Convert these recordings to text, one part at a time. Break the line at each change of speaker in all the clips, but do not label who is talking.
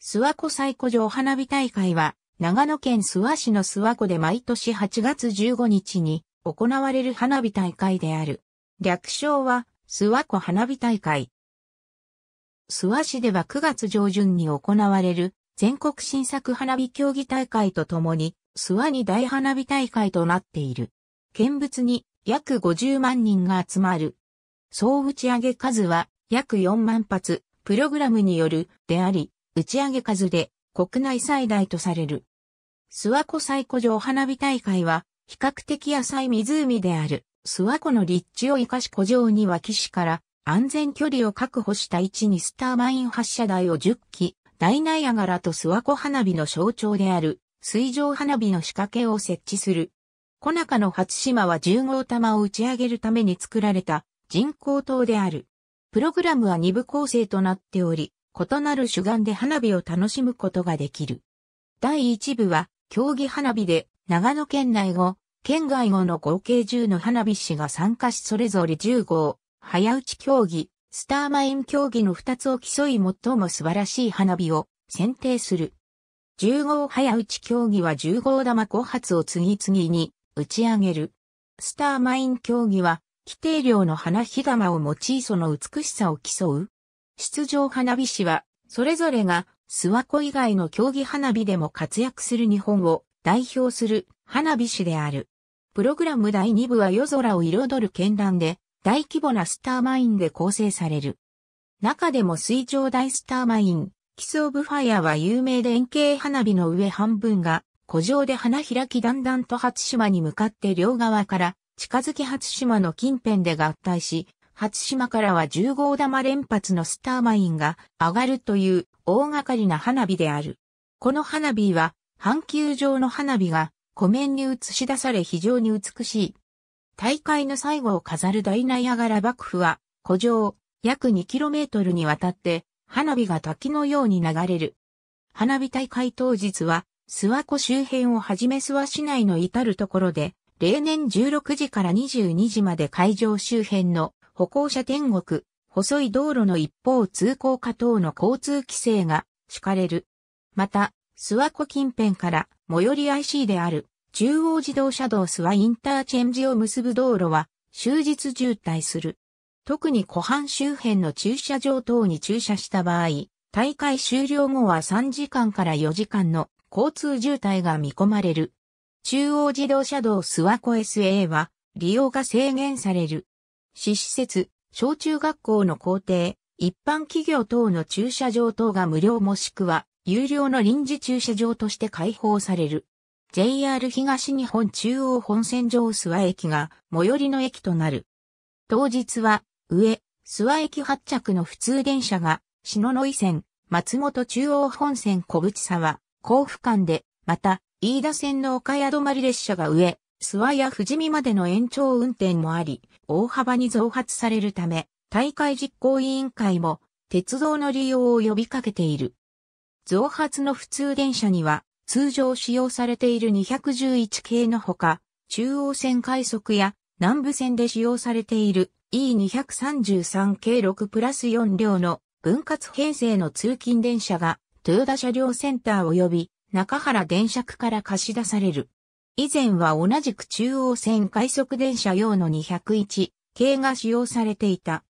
諏訪湖最古城花火大会は、長野県諏訪市の諏訪湖で毎年8月15日に行われる花火大会である。略称は、諏訪湖花火大会。諏訪市では9月上旬に行われる全国新作花火競技大会とともに、諏訪に大花火大会となっている。見物に約50万人が集まる。総打ち上げ数は約4万発、プログラムによるであり、打ち上げ数で国内最大とされる。諏訪湖最古城花火大会は、比較的浅い湖である諏訪湖の立地を生かし古城には岸から安全距離を確保した位置にスターマイン発射台を10機、大ナイアガラと諏訪湖花火の象徴である水上花火の仕掛けを設置する。小中の初島は10号玉を打ち上げるために作られた人工島である。プログラムは2部構成となっており、異なる主眼で花火を楽しむことができる。第1部は、競技花火で、長野県内後、県外後の合計10の花火師が参加しそれぞれ10号、早打ち競技、スターマイン競技の2つを競い最も素晴らしい花火を選定する。10号早打ち競技は10号玉5発を次々に打ち上げる。スターマイン競技は規定量の花火玉を用いその美しさを競う出場花火師は、それぞれが、諏訪湖以外の競技花火でも活躍する日本を代表する花火師である。プログラム第2部は夜空を彩る絢爛で、大規模なスターマインで構成される。中でも水上大スターマイン、キスオブファイアは有名で円形花火の上半分が、古城で花開きだんだんと初島に向かって両側から近づき初島の近辺で合体し、初島からは10号玉連発のスターマインが上がるという大掛かりな花火である。この花火は、半球状の花火が湖面に映し出され非常に美しい。大会の最後を飾るダイナヤガラ幕府は、古城約 2km にわたって花火が滝のように流れる。花火大会当日は、諏訪湖周辺をはじめ諏訪市内の至るところで、例年16時から22時まで会場周辺の歩行者天国、細い道路の一方通行下等の交通規制が敷かれる。また、諏訪湖近辺から最寄り IC である中央自動車道諏訪インターチェンジを結ぶ道路は終日渋滞する。特に湖畔周辺の駐車場等に駐車した場合、大会終了後は3時間から4時間の交通渋滞が見込まれる。中央自動車道諏訪湖 SA は利用が制限される。市施設、小中学校の校庭、一般企業等の駐車場等が無料もしくは、有料の臨時駐車場として開放される。JR 東日本中央本線上諏訪駅が最寄りの駅となる。当日は、上、諏訪駅発着の普通電車が、篠ノ井線、松本中央本線小淵沢、甲府間で、また、飯田線の岡屋泊列車が上、諏訪や富士見までの延長運転もあり、大幅に増発されるため、大会実行委員会も鉄道の利用を呼びかけている。増発の普通電車には、通常使用されている211系のほか、中央線快速や南部線で使用されている E233 系6プラス4両の分割編成の通勤電車が豊田車両センター及び中原電車区から貸し出される。以前は同じく中央線快速電車用の201系が使用されていた。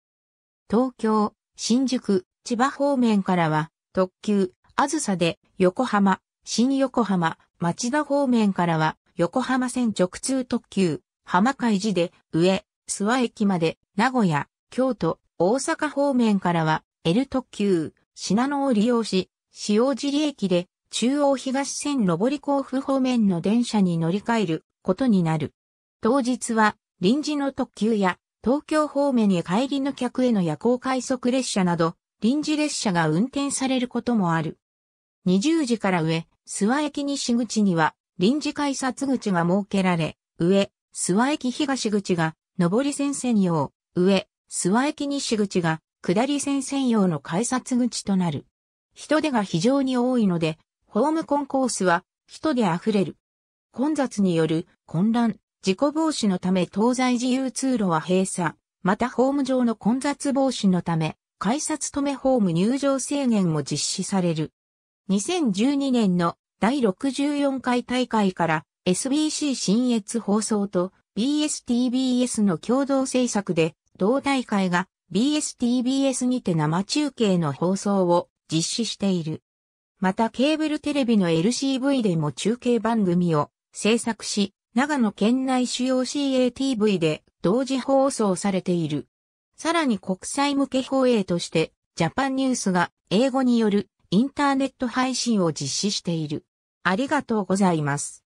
東京、新宿、千葉方面からは特急、あずさで横浜、新横浜、町田方面からは横浜線直通特急、浜海寺で上、諏訪駅まで名古屋、京都、大阪方面からは L 特急、品野を利用し、塩尻駅で中央東線上り甲府方面の電車に乗り換えることになる。当日は臨時の特急や東京方面へ帰りの客への夜行快速列車など臨時列車が運転されることもある。20時から上、諏訪駅西口には臨時改札口が設けられ、上、諏訪駅東口が上り線専用、上、諏訪駅西口が下り線専用の改札口となる。人手が非常に多いので、ホームコンコースは人で溢れる。混雑による混乱、事故防止のため東西自由通路は閉鎖、またホーム上の混雑防止のため、改札止めホーム入場制限も実施される。2012年の第64回大会から SBC 新越放送と BSTBS の共同制作で同大会が BSTBS にて生中継の放送を実施している。またケーブルテレビの LCV でも中継番組を制作し、長野県内主要 CATV で同時放送されている。さらに国際向け放映として、ジャパンニュースが英語によるインターネット配信を実施している。ありがとうございます。